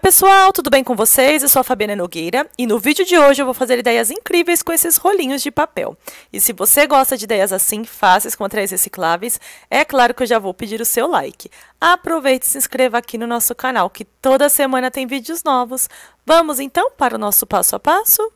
pessoal, tudo bem com vocês? Eu sou a Fabiana Nogueira e no vídeo de hoje eu vou fazer ideias incríveis com esses rolinhos de papel. E se você gosta de ideias assim, fáceis, com materiais recicláveis, é claro que eu já vou pedir o seu like. Aproveite e se inscreva aqui no nosso canal, que toda semana tem vídeos novos. Vamos então para o nosso passo a passo?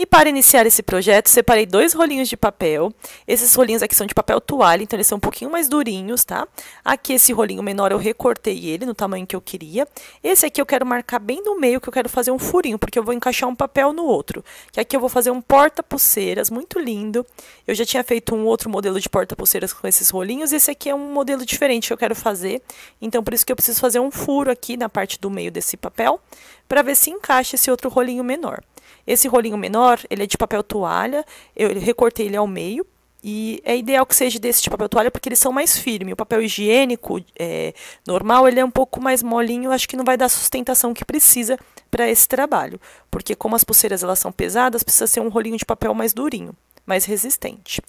E para iniciar esse projeto, separei dois rolinhos de papel. Esses rolinhos aqui são de papel toalha, então eles são um pouquinho mais durinhos, tá? Aqui esse rolinho menor eu recortei ele no tamanho que eu queria. Esse aqui eu quero marcar bem no meio, que eu quero fazer um furinho, porque eu vou encaixar um papel no outro. Que aqui eu vou fazer um porta-pulseiras, muito lindo. Eu já tinha feito um outro modelo de porta-pulseiras com esses rolinhos, esse aqui é um modelo diferente que eu quero fazer. Então, por isso que eu preciso fazer um furo aqui na parte do meio desse papel, para ver se encaixa esse outro rolinho menor. Esse rolinho menor, ele é de papel toalha, eu recortei ele ao meio. E é ideal que seja desse tipo de papel toalha porque eles são mais firmes. O papel higiênico é, normal ele é um pouco mais molinho, acho que não vai dar a sustentação que precisa para esse trabalho, porque como as pulseiras elas são pesadas, precisa ser um rolinho de papel mais durinho, mais resistente.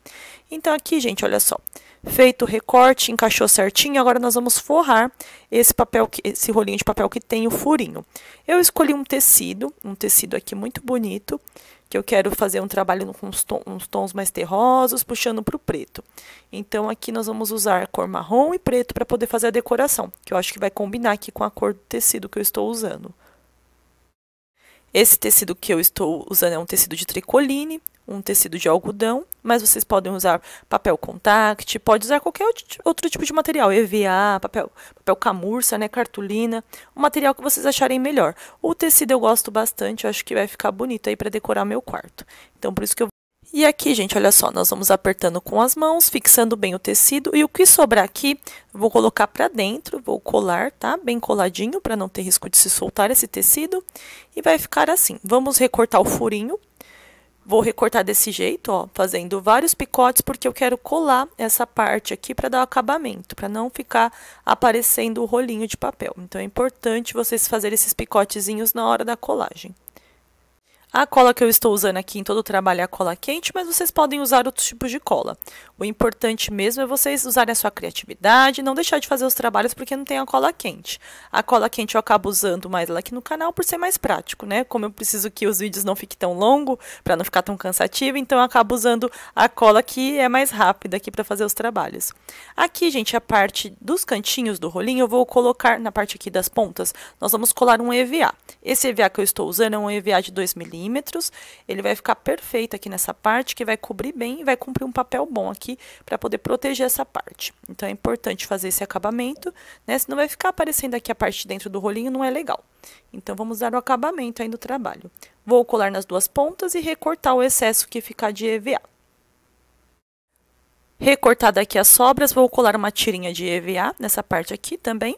Então aqui, gente, olha só. Feito o recorte, encaixou certinho, agora nós vamos forrar esse papel, esse rolinho de papel que tem o furinho. Eu escolhi um tecido, um tecido aqui muito bonito, que eu quero fazer um trabalho com uns, uns tons mais terrosos, puxando para o preto. Então, aqui nós vamos usar cor marrom e preto para poder fazer a decoração, que eu acho que vai combinar aqui com a cor do tecido que eu estou usando. Esse tecido que eu estou usando é um tecido de tricoline, um tecido de algodão, mas vocês podem usar papel contact, pode usar qualquer outro tipo de material, EVA, papel, papel camurça, né, cartolina, o material que vocês acharem melhor. O tecido eu gosto bastante, eu acho que vai ficar bonito aí para decorar meu quarto. Então por isso que eu e aqui, gente, olha só, nós vamos apertando com as mãos, fixando bem o tecido. E o que sobrar aqui, vou colocar para dentro, vou colar, tá? Bem coladinho, para não ter risco de se soltar esse tecido. E vai ficar assim. Vamos recortar o furinho Vou recortar desse jeito, ó, fazendo vários picotes, porque eu quero colar essa parte aqui para dar o acabamento, para não ficar aparecendo o rolinho de papel. Então, é importante vocês fazerem esses picotezinhos na hora da colagem. A cola que eu estou usando aqui em todo o trabalho é a cola quente, mas vocês podem usar outros tipos de cola. O importante mesmo é vocês usarem a sua criatividade, não deixar de fazer os trabalhos porque não tem a cola quente. A cola quente eu acabo usando mais aqui no canal por ser mais prático, né? Como eu preciso que os vídeos não fiquem tão longos, para não ficar tão cansativo, então eu acabo usando a cola que é mais rápida aqui para fazer os trabalhos. Aqui, gente, a parte dos cantinhos do rolinho, eu vou colocar na parte aqui das pontas, nós vamos colar um EVA. Esse EVA que eu estou usando é um EVA de 2 milímetros milímetros. Ele vai ficar perfeito aqui nessa parte, que vai cobrir bem e vai cumprir um papel bom aqui para poder proteger essa parte. Então, é importante fazer esse acabamento, né? Senão vai ficar aparecendo aqui a parte de dentro do rolinho, não é legal. Então, vamos dar o acabamento aí no trabalho. Vou colar nas duas pontas e recortar o excesso que ficar de EVA. Recortada aqui as sobras, vou colar uma tirinha de EVA nessa parte aqui também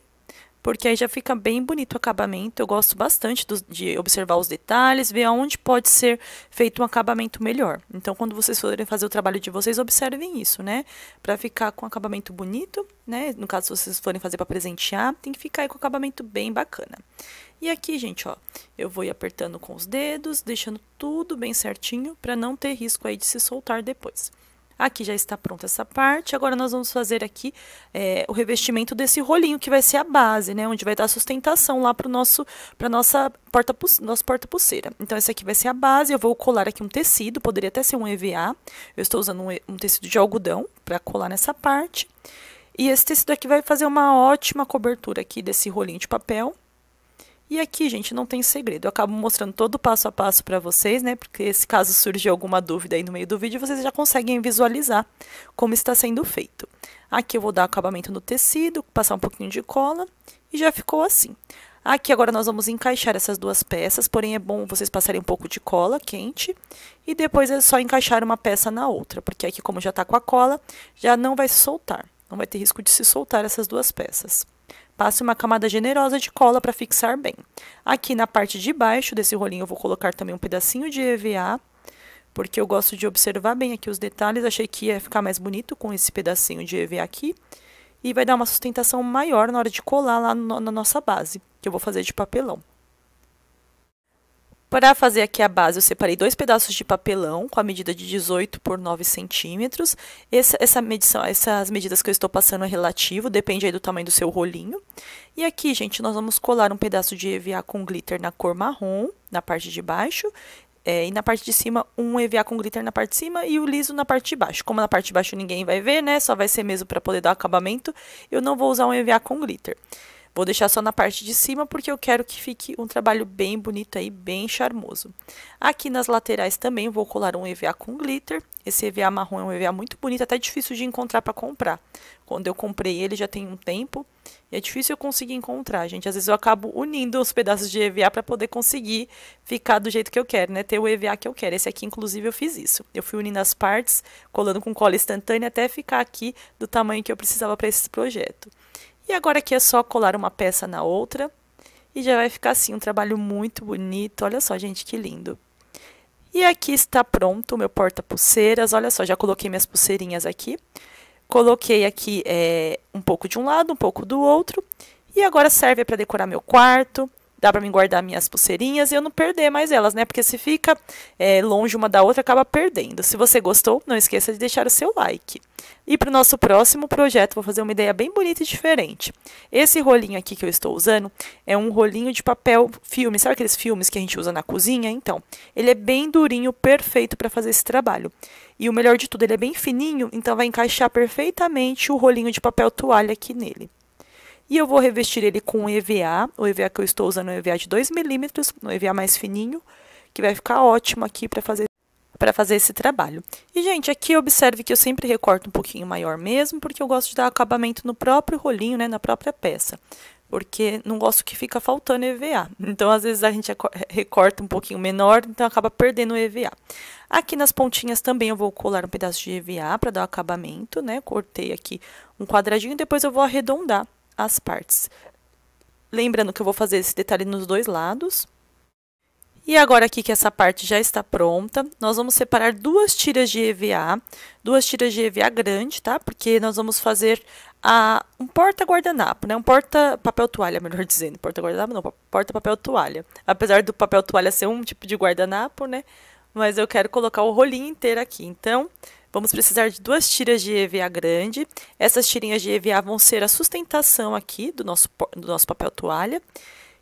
porque aí já fica bem bonito o acabamento. Eu gosto bastante do, de observar os detalhes, ver aonde pode ser feito um acabamento melhor. Então, quando vocês forem fazer o trabalho de vocês, observem isso, né? Para ficar com acabamento bonito, né? No caso, se vocês forem fazer para presentear, tem que ficar com o acabamento bem bacana. E aqui, gente, ó, eu vou apertando com os dedos, deixando tudo bem certinho para não ter risco aí de se soltar depois. Aqui já está pronta essa parte. Agora nós vamos fazer aqui é, o revestimento desse rolinho, que vai ser a base, né? Onde vai dar sustentação lá para nosso, para nossa porta, nossa porta-pulseira. Então, essa aqui vai ser a base. Eu vou colar aqui um tecido, poderia até ser um EVA. Eu estou usando um, um tecido de algodão para colar nessa parte. E esse tecido aqui vai fazer uma ótima cobertura aqui desse rolinho de papel. E aqui, gente, não tem segredo. Eu acabo mostrando todo o passo a passo para vocês, né? Porque se caso surgir alguma dúvida aí no meio do vídeo, vocês já conseguem visualizar como está sendo feito. Aqui eu vou dar acabamento no tecido, passar um pouquinho de cola e já ficou assim. Aqui agora nós vamos encaixar essas duas peças, porém é bom vocês passarem um pouco de cola quente e depois é só encaixar uma peça na outra, porque aqui como já está com a cola, já não vai se soltar, não vai ter risco de se soltar essas duas peças passe uma camada generosa de cola para fixar bem. Aqui na parte de baixo desse rolinho eu vou colocar também um pedacinho de EVA, porque eu gosto de observar bem aqui os detalhes, achei que ia ficar mais bonito com esse pedacinho de EVA aqui, e vai dar uma sustentação maior na hora de colar lá no, na nossa base, que eu vou fazer de papelão. Para fazer aqui a base, eu separei dois pedaços de papelão com a medida de 18 por 9 centímetros. Essa, essa medição, essas medidas que eu estou passando é relativo, depende aí do tamanho do seu rolinho. E aqui, gente, nós vamos colar um pedaço de EVA com glitter na cor marrom, na parte de baixo. É, e na parte de cima, um EVA com glitter na parte de cima e o liso na parte de baixo. Como na parte de baixo ninguém vai ver, né? Só vai ser mesmo para poder dar acabamento, eu não vou usar um EVA com glitter. Vou deixar só na parte de cima porque eu quero que fique um trabalho bem bonito aí, bem charmoso. Aqui nas laterais também vou colar um EVA com glitter. Esse EVA marrom é um EVA muito bonito, até difícil de encontrar para comprar. Quando eu comprei ele já tem um tempo e é difícil eu conseguir encontrar, gente. Às vezes eu acabo unindo os pedaços de EVA para poder conseguir ficar do jeito que eu quero, né? Ter o EVA que eu quero. Esse aqui, inclusive, eu fiz isso. Eu fui unindo as partes, colando com cola instantânea até ficar aqui do tamanho que eu precisava para esse projeto. E agora aqui é só colar uma peça na outra e já vai ficar assim um trabalho muito bonito. Olha só, gente, que lindo. E aqui está pronto o meu porta-pulseiras. Olha só, já coloquei minhas pulseirinhas aqui. Coloquei aqui é, um pouco de um lado, um pouco do outro. E agora serve para decorar meu quarto, dá para mim guardar minhas pulseirinhas e eu não perder mais elas, né? Porque se fica é, longe uma da outra, acaba perdendo. Se você gostou, não esqueça de deixar o seu like. E para o nosso próximo projeto, vou fazer uma ideia bem bonita e diferente. Esse rolinho aqui que eu estou usando é um rolinho de papel filme. Sabe aqueles filmes que a gente usa na cozinha? Então, ele é bem durinho, perfeito para fazer esse trabalho. E o melhor de tudo, ele é bem fininho, então vai encaixar perfeitamente o rolinho de papel toalha aqui nele. E eu vou revestir ele com EVA. O EVA que eu estou usando é um EVA de 2 milímetros, um EVA mais fininho, que vai ficar ótimo aqui para fazer para fazer esse trabalho. E, gente, aqui observe que eu sempre recorto um pouquinho maior mesmo, porque eu gosto de dar acabamento no próprio rolinho, né, na própria peça. Porque não gosto que fica faltando EVA. Então, às vezes, a gente recorta um pouquinho menor, então acaba perdendo o EVA. Aqui nas pontinhas também eu vou colar um pedaço de EVA para dar o acabamento, né? Cortei aqui um quadradinho, depois eu vou arredondar as partes. Lembrando que eu vou fazer esse detalhe nos dois lados. E agora aqui que essa parte já está pronta, nós vamos separar duas tiras de EVA, duas tiras de EVA grande, tá? Porque nós vamos fazer a, um porta-guardanapo, né? Um porta-papel toalha, melhor dizendo. Porta-guardanapo não, porta-papel toalha. Apesar do papel toalha ser um tipo de guardanapo, né? Mas eu quero colocar o rolinho inteiro aqui. Então, Vamos precisar de duas tiras de EVA grande. Essas tirinhas de EVA vão ser a sustentação aqui do nosso, do nosso papel toalha,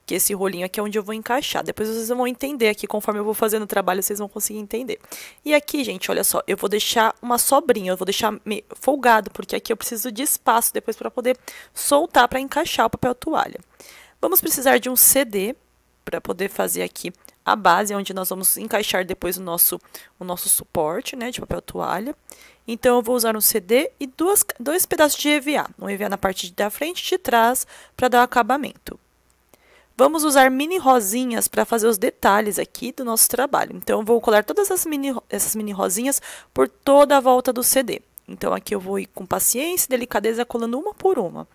que esse rolinho aqui é onde eu vou encaixar. Depois vocês vão entender aqui, conforme eu vou fazendo o trabalho, vocês vão conseguir entender. E aqui, gente, olha só, eu vou deixar uma sobrinha, eu vou deixar folgado, porque aqui eu preciso de espaço depois para poder soltar para encaixar o papel toalha. Vamos precisar de um CD para poder fazer aqui a base, onde nós vamos encaixar depois o nosso, o nosso suporte, né, de papel toalha. Então, eu vou usar um CD e duas, dois pedaços de EVA, um EVA na parte da frente e de trás, para dar o acabamento. Vamos usar mini rosinhas para fazer os detalhes aqui do nosso trabalho. Então, eu vou colar todas as mini, essas mini rosinhas por toda a volta do CD. Então, aqui eu vou ir com paciência e delicadeza colando uma por uma.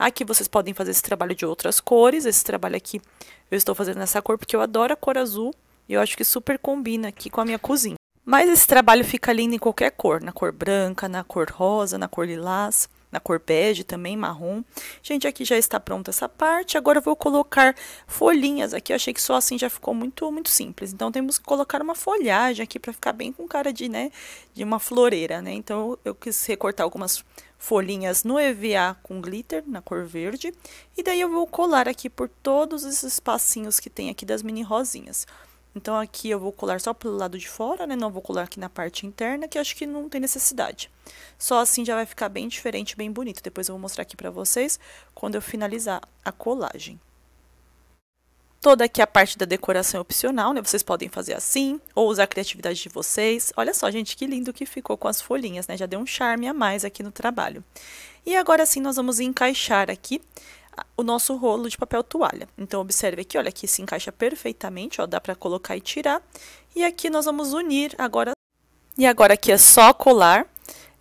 Aqui vocês podem fazer esse trabalho de outras cores. Esse trabalho aqui eu estou fazendo nessa cor porque eu adoro a cor azul. E eu acho que super combina aqui com a minha cozinha. Mas esse trabalho fica lindo em qualquer cor, na cor branca, na cor rosa, na cor lilás na cor bege também, marrom. Gente, aqui já está pronta essa parte. Agora eu vou colocar folhinhas aqui. Eu achei que só assim já ficou muito, muito simples. Então, temos que colocar uma folhagem aqui para ficar bem com cara de, né, de uma floreira, né? Então, eu quis recortar algumas folhinhas no EVA com glitter, na cor verde. E daí, eu vou colar aqui por todos esses espacinhos que tem aqui das mini rosinhas. Então, aqui eu vou colar só pelo lado de fora, né? Não vou colar aqui na parte interna, que acho que não tem necessidade. Só assim já vai ficar bem diferente, bem bonito. Depois eu vou mostrar aqui pra vocês quando eu finalizar a colagem. Toda aqui a parte da decoração é opcional, né? Vocês podem fazer assim, ou usar a criatividade de vocês. Olha só, gente, que lindo que ficou com as folhinhas, né? Já deu um charme a mais aqui no trabalho. E agora sim, nós vamos encaixar aqui o nosso rolo de papel toalha. Então, observe aqui, olha, aqui se encaixa perfeitamente, ó, dá para colocar e tirar. E aqui nós vamos unir agora. E agora aqui é só colar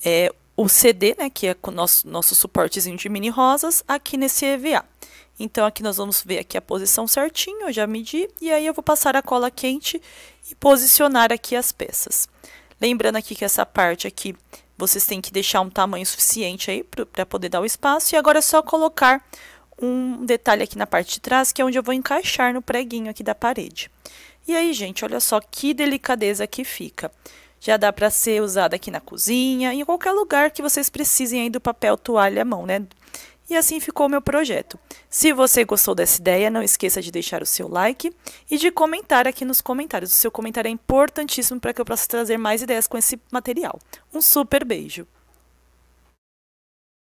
é, o CD, né, que é o nosso, nosso suportezinho de mini rosas, aqui nesse EVA. Então, aqui nós vamos ver aqui a posição certinho, eu já medi, e aí eu vou passar a cola quente e posicionar aqui as peças. Lembrando aqui que essa parte aqui, vocês têm que deixar um tamanho suficiente aí para poder dar o espaço, e agora é só colocar um detalhe aqui na parte de trás, que é onde eu vou encaixar no preguinho aqui da parede. E aí, gente, olha só que delicadeza que fica. Já dá para ser usada aqui na cozinha, em qualquer lugar que vocês precisem aí do papel toalha à mão, né? E assim ficou o meu projeto. Se você gostou dessa ideia, não esqueça de deixar o seu like e de comentar aqui nos comentários. O seu comentário é importantíssimo para que eu possa trazer mais ideias com esse material. Um super beijo!